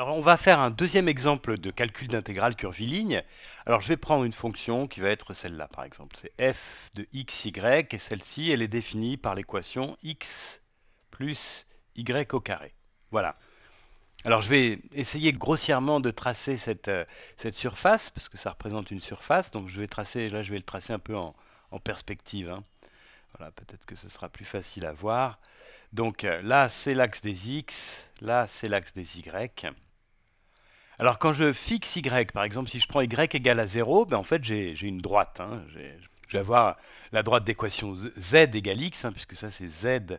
Alors on va faire un deuxième exemple de calcul d'intégrale curviligne. Alors je vais prendre une fonction qui va être celle-là par exemple. C'est f de x, y, et celle-ci elle est définie par l'équation x plus y au carré. Voilà. Alors je vais essayer grossièrement de tracer cette, euh, surface parce que ça représente une surface. Donc je vais tracer, là je vais le tracer un peu en, perspective. Hein. Voilà, peut-être que ce sera plus facile à voir. Donc euh, là, c'est l'axe des X, là, c'est l'axe des Y. Alors quand je fixe y, par exemple, si je prends y égale à 0, ben, en fait j'ai une droite. Hein. Je vais avoir la droite d'équation z égale x, hein, puisque ça c'est z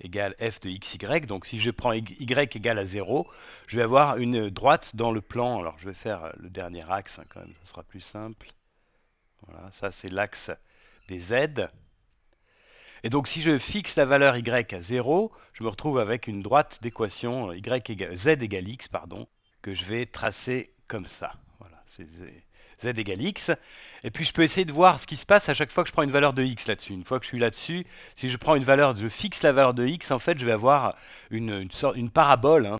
égale f de xy. Donc si je prends y égale à 0, je vais avoir une droite dans le plan. Alors je vais faire le dernier axe hein, quand même, ça sera plus simple. Voilà, ça c'est l'axe des z. Et donc si je fixe la valeur y à 0, je me retrouve avec une droite d'équation y z égale x, pardon, que je vais tracer comme ça. Voilà, c'est z égale x. Et puis je peux essayer de voir ce qui se passe à chaque fois que je prends une valeur de x là-dessus. Une fois que je suis là-dessus, si je prends une valeur, je fixe la valeur de x, en fait je vais avoir une, sorte, une parabole. Hein.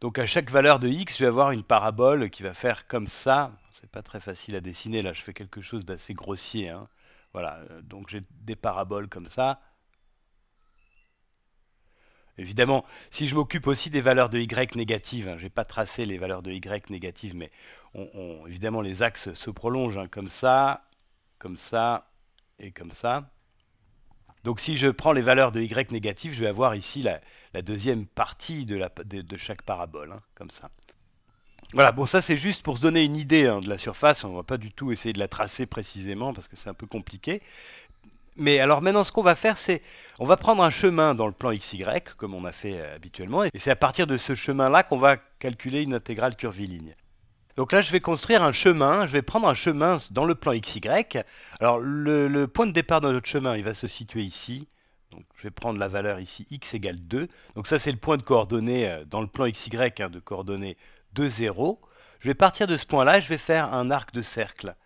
Donc à chaque valeur de x, je vais avoir une parabole qui va faire comme ça. C'est pas très facile à dessiner là, je fais quelque chose d'assez grossier. Hein. Voilà, euh, donc j'ai des paraboles comme ça. Évidemment, si je m'occupe aussi des valeurs de Y négatives, hein, je n'ai pas tracé les valeurs de Y négatives, mais évidemment les axes se prolongent hein, comme ça, comme ça et comme ça. Donc si je prends les valeurs de Y négatives, je vais avoir ici la, deuxième partie de, chaque parabole, hein, comme ça. Voilà, bon ça c'est juste pour se donner une idée hein, de la surface, on ne va pas du tout essayer de la tracer précisément parce que c'est un peu compliqué. Mais alors maintenant, ce qu'on va faire, c'est on va prendre un chemin dans le plan XY, comme on a fait euh, habituellement, et c'est à partir de ce chemin-là qu'on va calculer une intégrale curviligne. Donc là, je vais construire un chemin, je vais prendre un chemin dans le plan XY. Alors le, point de départ de notre chemin, il va se situer ici. Donc je vais prendre la valeur ici, x égale 2. Donc ça, c'est le point de coordonnées euh, dans le plan XY, hein, de coordonnées 2, 0. Je vais partir de ce point-là, je vais faire un arc de cercle,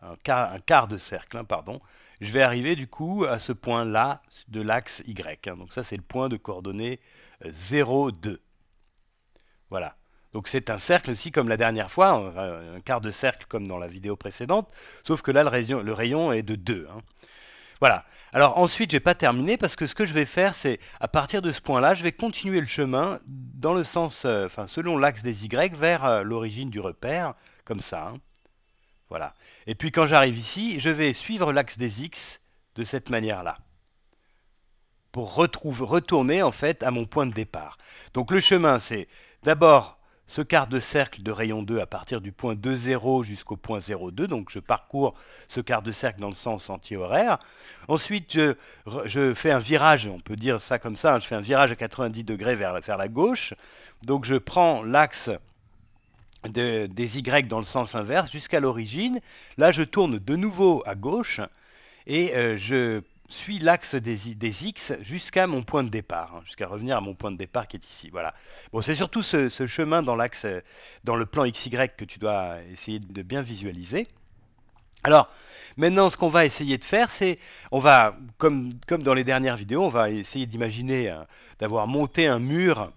un quart, de cercle, hein, pardon je vais arriver du coup à ce point-là de l'axe Y. Hein, donc ça, c'est le point de coordonnées 0, euh, 2. Voilà. Donc c'est un cercle aussi comme la dernière fois, un, quart de cercle comme dans la vidéo précédente, sauf que là, le rayon, est de 2. Hein. Voilà. Alors ensuite, je n'ai pas terminé parce que ce que je vais faire, c'est à partir de ce point-là, je vais continuer le chemin dans le sens, euh, enfin selon l'axe des Y vers euh, l'origine du repère, comme ça. Hein. Voilà. Et puis quand j'arrive ici, je vais suivre l'axe des X de cette manière-là pour retourner en fait à mon point de départ. Donc le chemin, c'est d'abord ce quart de cercle de rayon 2 à partir du point 2,0 jusqu'au point 0,2. Donc je parcours ce quart de cercle dans le sens antihoraire. Ensuite, je, fais un virage, on peut dire ça comme ça, hein, je fais un virage à 90 degrés vers la gauche. Donc je prends l'axe des Y dans le sens inverse jusqu'à l'origine. Là, je tourne de nouveau à gauche et euh, je suis l'axe des, des, X jusqu'à mon point de départ, hein, jusqu'à revenir à mon point de départ qui est ici. Voilà. Bon, c'est surtout ce, chemin dans l'axe, euh, dans le plan XY que tu dois essayer de bien visualiser. Alors, maintenant, ce qu'on va essayer de faire, c'est, on va, comme, comme, dans les dernières vidéos, on va essayer d'imaginer, euh, d'avoir monté un mur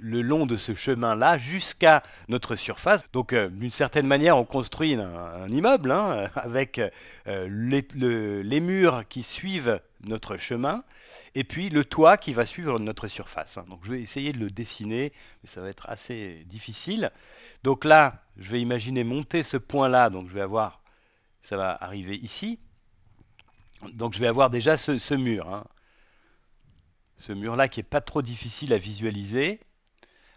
le long de ce chemin-là jusqu'à notre surface. Donc euh, d'une certaine manière, on construit un, immeuble hein, euh, avec euh, les, murs qui suivent notre chemin et puis le toit qui va suivre notre surface. Hein. Donc je vais essayer de le dessiner, mais ça va être assez difficile. Donc là, je vais imaginer monter ce point-là, donc je vais avoir, ça va arriver ici. Donc je vais avoir déjà ce, mur. Hein. Ce mur-là qui n'est pas trop difficile à visualiser.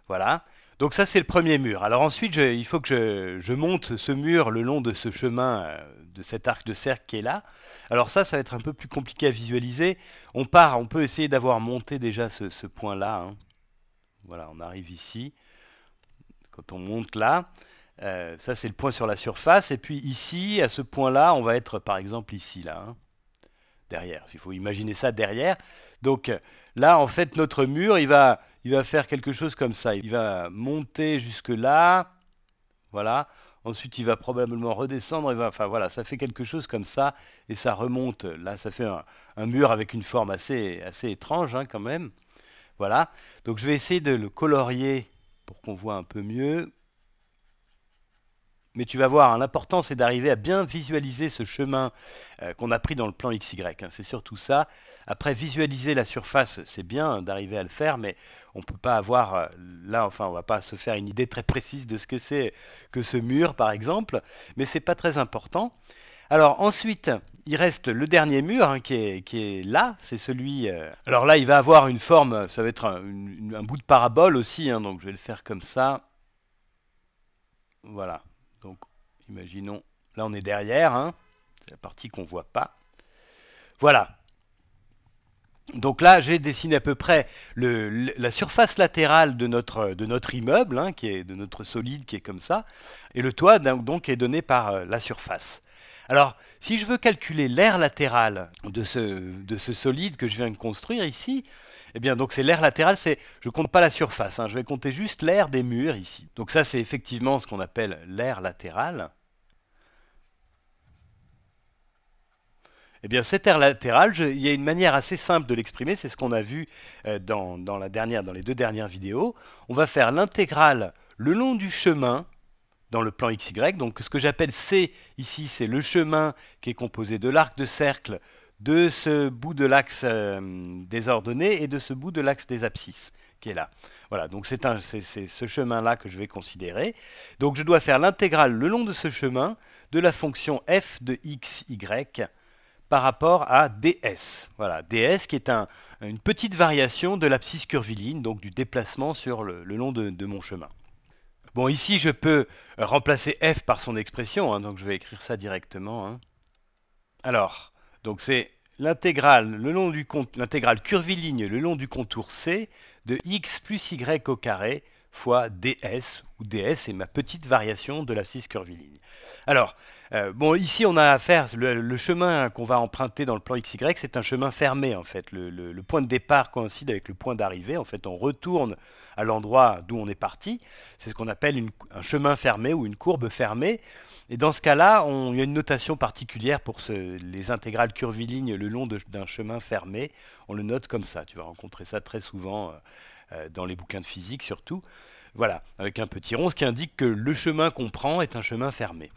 Voilà. Donc ça, c'est le premier mur. Alors ensuite, il faut que je, monte ce mur le long de ce chemin, euh, de cet arc de cercle qui est là. Alors ça, ça va être un peu plus compliqué à visualiser. On part, on peut essayer d'avoir monté déjà ce, point-là. Hein. Voilà, on arrive ici. Quand on monte là, euh, ça c'est le point sur la surface. Et puis ici, à ce point-là, on va être par exemple ici, là. Hein. Derrière. Il faut imaginer ça derrière. Donc euh, là, en fait, notre mur, il va il va faire quelque chose comme ça. Il va monter jusque là, voilà. Ensuite, il va probablement redescendre. enfin, voilà, ça fait quelque chose comme ça et ça remonte. Là, ça fait un, mur avec une forme assez, assez étrange hein, quand même. Voilà. Donc, je vais essayer de le colorier pour qu'on voit un peu mieux. Mais tu vas voir, hein, l'important c'est d'arriver à bien visualiser ce chemin euh, qu'on a pris dans le plan XY. Hein. c'est surtout ça. Après, visualiser la surface, c'est bien hein, d'arriver à le faire, mais on ne peut pas avoir, euh, là, enfin, on ne va pas se faire une idée très précise de ce que c'est que ce mur, par exemple, mais ce n'est pas très important. Alors ensuite, il reste le dernier mur qui, est, là, c'est celui... Euh, alors là, il va avoir une forme, ça va être un, bout de parabole aussi, donc je vais le faire comme ça. Voilà. Donc, imaginons, là on est derrière, hein. c'est la partie qu'on ne voit pas. Voilà. Donc là, j'ai dessiné à peu près la surface latérale de notre, de notre immeuble, hein, qui est de notre solide qui est comme ça, et le toit donc est donné par euh, la surface. Alors, si je veux calculer l'air latéral de ce, de ce solide que je viens de construire ici, eh bien, donc c'est l'air latéral, c'est, je compte pas la surface, hein, je vais compter juste l'air des murs ici. Donc ça, c'est effectivement ce qu'on appelle l'air latéral. Eh bien, cet air latéral, il y a une manière assez simple de l'exprimer, c'est ce qu'on a vu euh, dans, dans les deux dernières vidéos. On va faire l'intégrale le long du chemin dans le plan XY. Donc ce que j'appelle C ici, c'est le chemin qui est composé de l'arc de cercle, de ce bout de l'axe euh, des ordonnées et de ce bout de l'axe des abscisses qui est là. Voilà, donc c'est ce chemin-là que je vais considérer. Donc je dois faire l'intégrale le long de ce chemin de la fonction f de x, y par rapport à ds. Voilà, ds qui est une petite variation de l'abscisse curviline, donc du déplacement sur le, long de, mon chemin. Bon, ici, je peux remplacer f par son expression, hein, donc je vais écrire ça directement. Hein. Alors, donc c'est l'intégrale le long du l'intégrale curviligne le long du contour C de x plus y au carré fois ds, où ds est ma petite variation de l'abscisse curviligne. Alors, euh, bon, ici on a affaire, le, le chemin qu'on va emprunter dans le plan xy, c'est un chemin fermé en fait. Le, point de départ coïncide avec le point d'arrivée. En fait, on retourne à l'endroit d'où on est parti. C'est ce qu'on appelle un chemin fermé ou une courbe fermée. Et dans ce cas-là, on, il y a une notation particulière pour les intégrales curvilignes le long d'un chemin fermé. On le note comme ça. Tu vas rencontrer ça très souvent euh, euh, dans les bouquins de physique surtout. Voilà, avec un petit rond, ce qui indique que le chemin qu'on prend est un chemin fermé.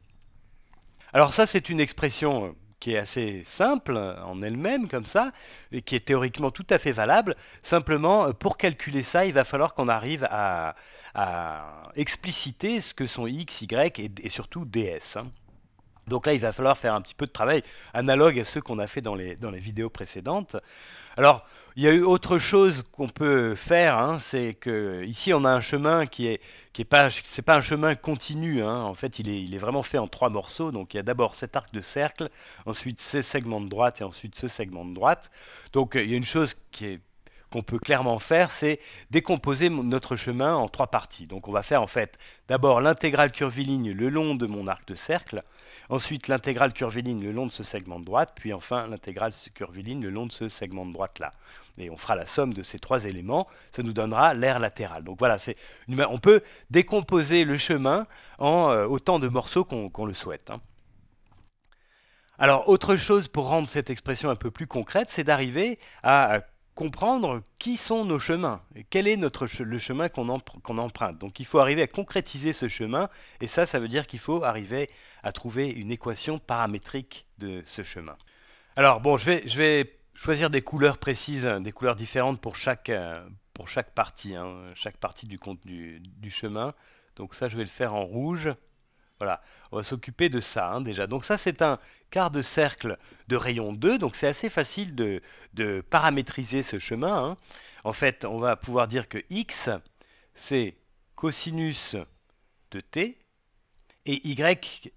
Alors ça, c'est une expression euh, qui est assez simple en elle-même comme ça, et qui est théoriquement tout à fait valable. Simplement, pour calculer ça, il va falloir qu'on arrive à, à expliciter ce que sont X, Y et, surtout DS. Hein. Donc là, il va falloir faire un petit peu de travail analogue à ceux qu'on a fait dans les, dans les vidéos précédentes. Alors, il y a eu autre chose qu'on peut faire, hein, c'est que ici on a un chemin qui est qui est pas c'est pas un chemin continu, hein. en fait il est, il est vraiment fait en trois morceaux, donc il y a d'abord cet arc de cercle, ensuite ce segment de droite et ensuite ce segment de droite. Donc il y a une chose qui est qu'on peut clairement faire, c'est décomposer notre chemin en trois parties. Donc on va faire en fait d'abord l'intégrale curviligne le long de mon arc de cercle, ensuite l'intégrale curviligne le long de ce segment de droite, puis enfin l'intégrale curviligne le long de ce segment de droite là. Et on fera la somme de ces trois éléments, ça nous donnera l'air latéral. Donc voilà, on peut décomposer le chemin en euh, autant de morceaux qu'on le souhaite. Hein. Alors, autre chose pour rendre cette expression un peu plus concrète, c'est d'arriver à comprendre qui sont nos chemins, quel est notre le chemin qu'on emprunte. Donc il faut arriver à concrétiser ce chemin, et ça, ça veut dire qu'il faut arriver à trouver une équation paramétrique de ce chemin. Alors bon, je vais, je vais choisir des couleurs précises, des couleurs différentes pour chaque, euh, pour chaque partie, hein, chaque partie du, contenu, du chemin. Donc ça, je vais le faire en rouge. Voilà, on va s'occuper de ça hein, déjà. Donc ça c'est un quart de cercle de rayon 2, donc c'est assez facile de, paramétriser ce chemin. Hein. En fait, on va pouvoir dire que x c'est cosinus de t et y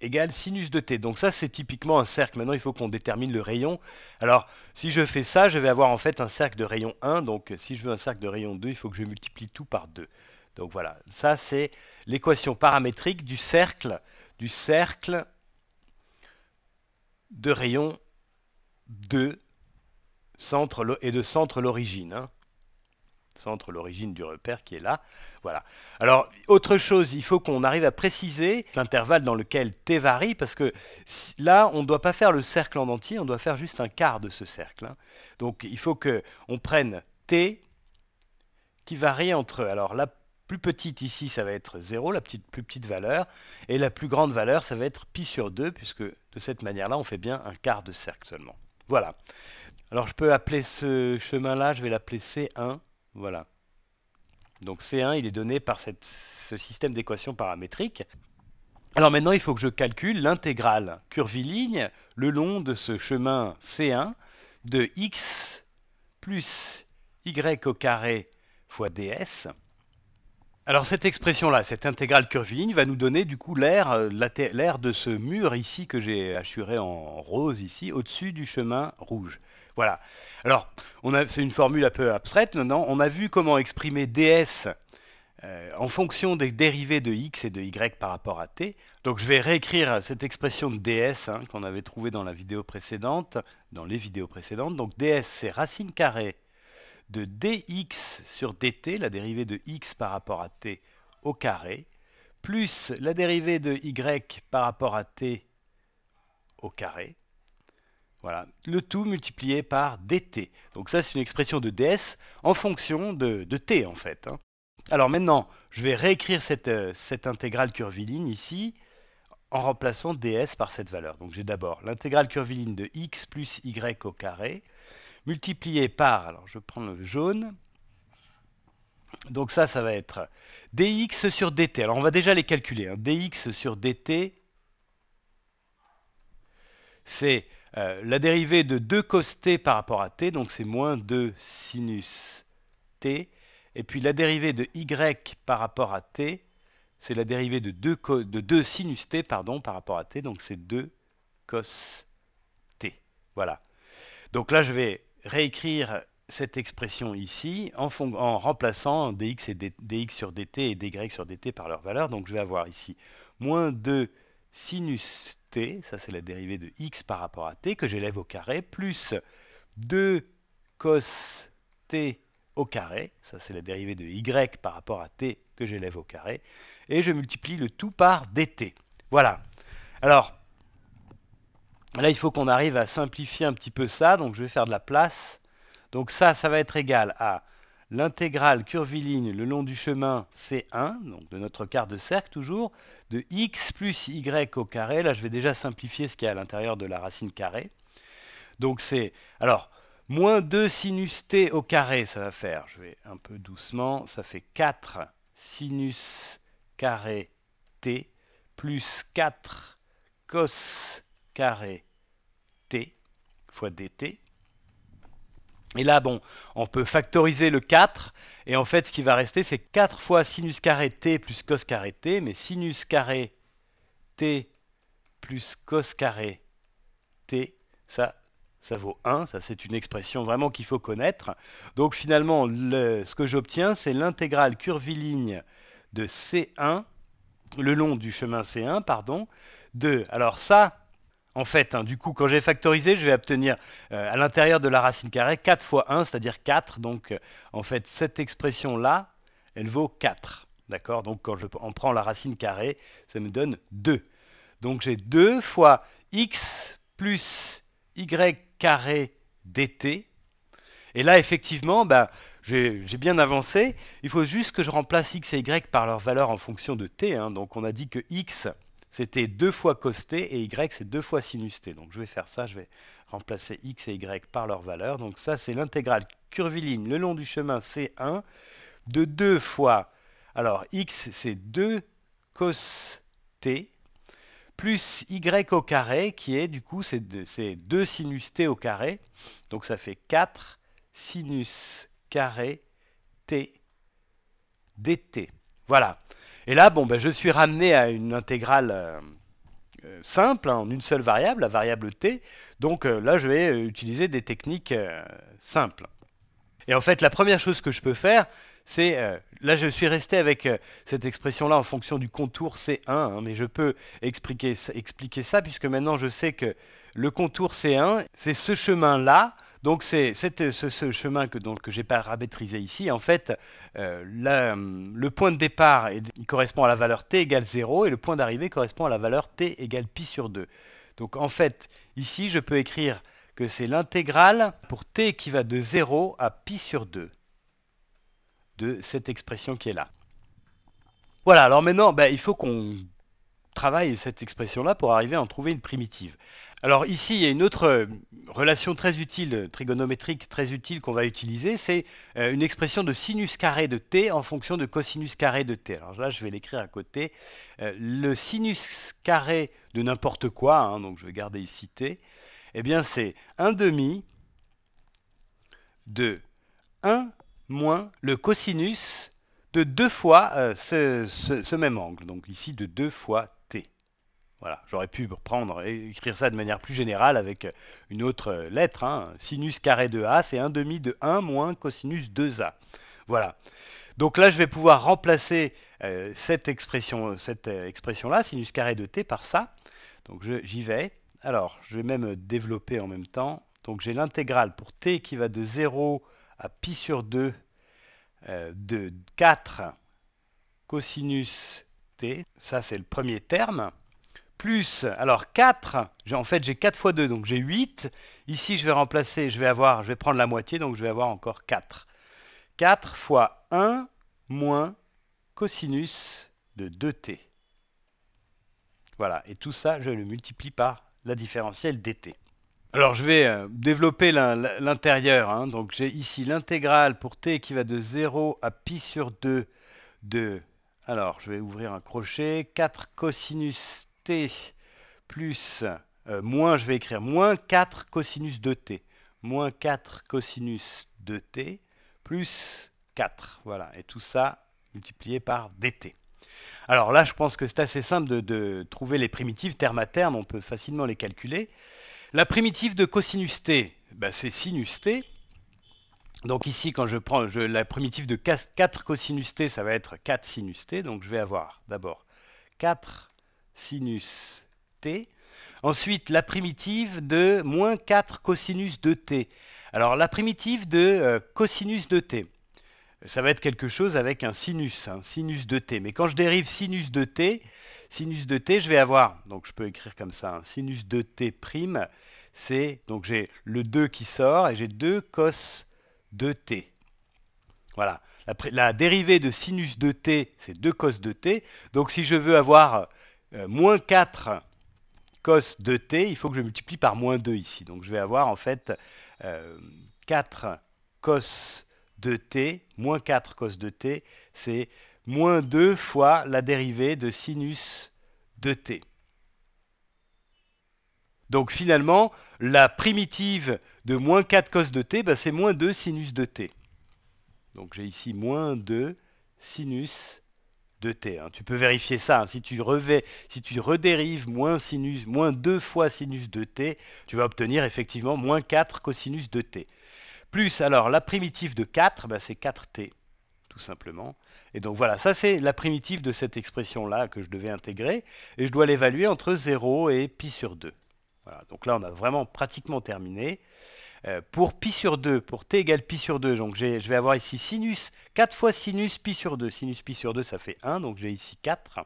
égale sinus de t. Donc ça c'est typiquement un cercle. Maintenant il faut qu'on détermine le rayon. Alors si je fais ça, je vais avoir en fait un cercle de rayon 1. Donc si je veux un cercle de rayon 2, il faut que je multiplie tout par 2. Donc voilà, ça c'est l'équation paramétrique du cercle du cercle de rayon 2 centre et de centre l'origine. Hein. Centre l'origine du repère qui est là. Voilà. Alors, autre chose, il faut qu'on arrive à préciser l'intervalle dans lequel t varie, parce que là, on ne doit pas faire le cercle en entier, on doit faire juste un quart de ce cercle. Hein. Donc, il faut qu'on prenne t qui varie entre... Alors la plus petite ici, ça va être 0, la petite, plus petite valeur. Et la plus grande valeur, ça va être pi sur 2, puisque de cette manière-là, on fait bien un quart de cercle seulement. Voilà. Alors je peux appeler ce chemin-là, je vais l'appeler C1. Voilà. Donc C1, il est donné par ce système d'équations paramétriques. Alors maintenant, il faut que je calcule l'intégrale curviligne le long de ce chemin C1 de x plus y au carré fois ds alors cette expression-là, cette intégrale curviligne, va nous donner du coup euh, l'air de ce mur ici que j'ai assuré en rose ici, au-dessus du chemin rouge. Voilà. Alors, c'est une formule un peu abstraite maintenant. On a vu comment exprimer ds euh, en fonction des dérivés de x et de y par rapport à t. Donc je vais réécrire cette expression de ds hein, qu'on avait trouvée dans la vidéo précédente, dans les vidéos précédentes. Donc ds c'est racine carrée de dx sur dt, la dérivée de x par rapport à t au carré, plus la dérivée de y par rapport à t au carré. Voilà, le tout multiplié par dt. Donc ça, c'est une expression de ds en fonction de, t, en fait. Hein. Alors maintenant, je vais réécrire cette, euh, cette intégrale curviligne ici en remplaçant ds par cette valeur. Donc j'ai d'abord l'intégrale curviligne de x plus y au carré multiplié par, alors je prends le jaune, donc ça, ça va être dx sur dt. Alors on va déjà les calculer. Hein. dx sur dt, c'est euh, la dérivée de 2 cos t par rapport à t, donc c'est moins 2 sinus t. Et puis la dérivée de y par rapport à t, c'est la dérivée de 2, de sinus t pardon, par rapport à t, donc c'est 2 cos t. Voilà. Donc là, je vais réécrire cette expression ici en, remplaçant dx, et dx sur dt et dy sur dt par leur valeur. Donc je vais avoir ici moins 2 sinus t, ça c'est la dérivée de x par rapport à t, que j'élève au carré, plus 2 cos t au carré, ça c'est la dérivée de y par rapport à t que j'élève au carré, et je multiplie le tout par dt. Voilà. Alors, Là, il faut qu'on arrive à simplifier un petit peu ça, donc je vais faire de la place. Donc ça, ça va être égal à l'intégrale curviligne le long du chemin C1, donc de notre quart de cercle toujours, de x plus y au carré. Là, je vais déjà simplifier ce qu'il y a à l'intérieur de la racine carrée. Donc c'est, alors, moins 2 sinus t au carré, ça va faire, je vais un peu doucement, ça fait 4 sinus carré t plus 4 cos carré t fois dt. Et là, bon, on peut factoriser le 4, et en fait, ce qui va rester, c'est 4 fois sinus carré t plus cos carré t, mais sinus carré t plus cos carré t, ça, ça vaut 1. Ça, c'est une expression vraiment qu'il faut connaître. Donc, finalement, ce que j'obtiens, c'est l'intégrale curviligne de C1, le long du chemin C1, pardon, de... Alors ça, en fait. Hein, du coup, quand j'ai factorisé, je vais obtenir euh, à l'intérieur de la racine carrée 4 fois 1, c'est-à-dire 4. Donc, euh, en fait, cette expression-là, elle vaut 4. D'accord Donc, quand je en prends la racine carrée, ça me donne 2. Donc, j'ai 2 fois x plus y carré dt. Et là, effectivement, bah, j'ai bien avancé. Il faut juste que je remplace x et y par leur valeur en fonction de t. Hein. Donc, on a dit que x c'était 2 fois cos t et y c'est 2 fois sinus t. Donc je vais faire ça, je vais remplacer x et y par leur valeur. Donc ça c'est l'intégrale curviligne le long du chemin C1 de 2 fois, alors x c'est 2 cos t plus y au carré qui est du coup c'est 2 sinus t au carré. Donc ça fait 4 sinus carré t dt. Voilà. Et là, bon, ben, je suis ramené à une intégrale euh, euh, simple, hein, en une seule variable, la variable t. Donc euh, là, je vais utiliser des techniques simples. Et en fait, la première chose que je peux faire, c'est... là, je suis resté avec cette expression-là en fonction du contour C1, hein, mais je peux expliquer, expliquer ça, puisque maintenant, je sais que le contour C1, c'est ce chemin-là donc c'est euh, ce, chemin que, donc, que j'ai paramétrisé ici. En fait, euh, hum, le point de départ correspond à la valeur t égale 0 et le point d'arrivée correspond à la valeur t égale pi sur 2. Donc en fait, ici, je peux écrire que c'est l'intégrale pour t qui va de 0 à pi sur 2 de cette expression qui est là. Voilà, alors maintenant, ben, il faut qu'on travaille cette expression-là pour arriver à en trouver une primitive. Alors ici, il y a une autre euh, relation très utile, trigonométrique très utile qu'on va utiliser, c'est euh, une expression de sinus carré de t en fonction de cosinus carré de t. Alors là, je vais l'écrire à côté. Euh, le sinus carré de n'importe quoi, hein, donc je vais garder ici t, eh bien c'est 1 demi de 1 moins le cosinus de deux fois ce, même angle, donc ici de deux fois voilà, j'aurais pu reprendre et écrire ça de manière plus générale avec une autre lettre. Hein, sinus carré de A, c'est 1 demi de 1 moins cosinus 2A. Voilà. Donc là, je vais pouvoir remplacer cette euh, expression-là, cette expression euh, sinus carré de t, par ça. Donc j'y vais. Alors, je vais même développer en même temps. Donc j'ai l'intégrale pour t qui va de 0 à pi sur 2 euh, de 4 cosinus t. Ça, c'est le premier terme plus, alors 4, en fait j'ai 4 fois 2, donc j'ai 8. Ici je vais remplacer, je vais avoir, je vais prendre la moitié, donc je vais avoir encore 4. 4 fois 1 moins cosinus de 2t. Voilà, et tout ça, je le multiplie par la différentielle dt. Alors je vais euh, développer l'intérieur, hein. donc j'ai ici l'intégrale pour t qui va de 0 à pi sur 2 de, alors je vais ouvrir un crochet, 4 cosinus t plus, euh, moins, je vais écrire, moins 4 cosinus de t, moins 4 cosinus de t plus 4, voilà, et tout ça multiplié par dt. Alors là, je pense que c'est assez simple de, trouver les primitives terme à terme, on peut facilement les calculer. La primitive de cosinus t, bah, c'est sinus t. Donc ici, quand je prends la primitive de 4 cosinus t, ça va être 4 sinus t. Donc je vais avoir d'abord 4 sinus t. Ensuite, la primitive de moins 4 cosinus de t. Alors, la primitive de euh, cosinus de t, ça va être quelque chose avec un sinus, hein, sinus de t. Mais quand je dérive sinus de t, sinus de t, je vais avoir, donc je peux écrire comme ça, hein, sinus de t prime, c'est, donc j'ai le 2 qui sort et j'ai 2 cos de t. Voilà. La, la, dérivée de sinus de t, c'est 2 cos de t. Donc si je veux avoir euh, moins 4 cos de t il faut que je multiplie par moins 2 ici. Donc je vais avoir en fait 4 euh, cos de t moins 4 cos de t c'est moins 2 fois la dérivée de sinus de t Donc finalement, la primitive de moins 4 cos de t, bah, c'est moins 2 sinus de t. Donc j'ai ici moins 2 sinus t hein. Tu peux vérifier ça. Hein. Si, tu revais, si tu redérives moins, sinus, moins 2 fois sinus de t tu vas obtenir effectivement moins 4 cosinus de t Plus, alors, la primitive de 4, bah, c'est 4t, tout simplement. Et donc voilà, ça c'est la primitive de cette expression-là que je devais intégrer. Et je dois l'évaluer entre 0 et pi sur 2. donc là, on a vraiment pratiquement terminé. Euh, pour pi sur 2, pour t égale pi sur 2. Donc je vais avoir ici sinus, 4 fois sinus pi sur 2. Sinus pi sur 2, ça fait 1, donc j'ai ici 4.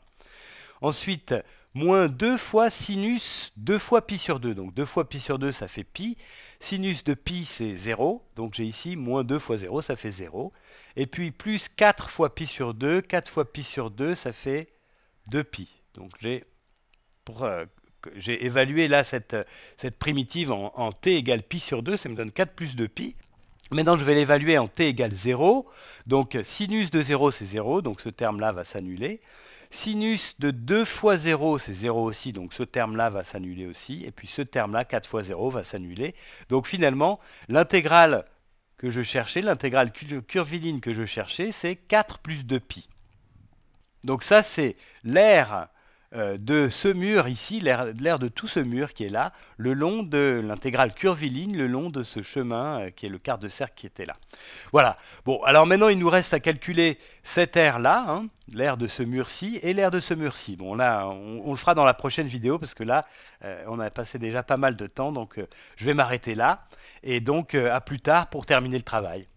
Ensuite, moins 2 fois sinus 2 fois pi sur 2. Donc 2 fois pi sur 2, ça fait pi. Sinus de pi, c'est 0. Donc j'ai ici moins 2 fois 0, ça fait 0. Et puis plus 4 fois pi sur 2. 4 fois pi sur 2, ça fait 2 pi. Donc j'ai, pour euh, j'ai évalué là cette, primitive en, t égale pi sur 2, ça me donne 4 plus 2 pi. Maintenant, je vais l'évaluer en t égale 0. Donc, sinus de 0, c'est 0, donc ce terme-là va s'annuler. Sinus de 2 fois 0, c'est 0 aussi, donc ce terme-là va s'annuler aussi. Et puis ce terme-là, 4 fois 0, va s'annuler. Donc finalement, l'intégrale que je cherchais, l'intégrale curviline que je cherchais, c'est 4 plus 2 pi. Donc ça, c'est l'air... Euh, de ce mur ici, l'air de tout ce mur qui est là, le long de l'intégrale curviligne, le long de ce chemin euh, qui est le quart de cercle qui était là. Voilà. Bon, alors maintenant, il nous reste à calculer cette aire-là, hein, l'aire de ce mur-ci et l'aire de ce mur-ci. Bon, là, on, le fera dans la prochaine vidéo parce que là, euh, on a passé déjà pas mal de temps, donc je vais m'arrêter là. Et donc, à plus tard pour terminer le travail.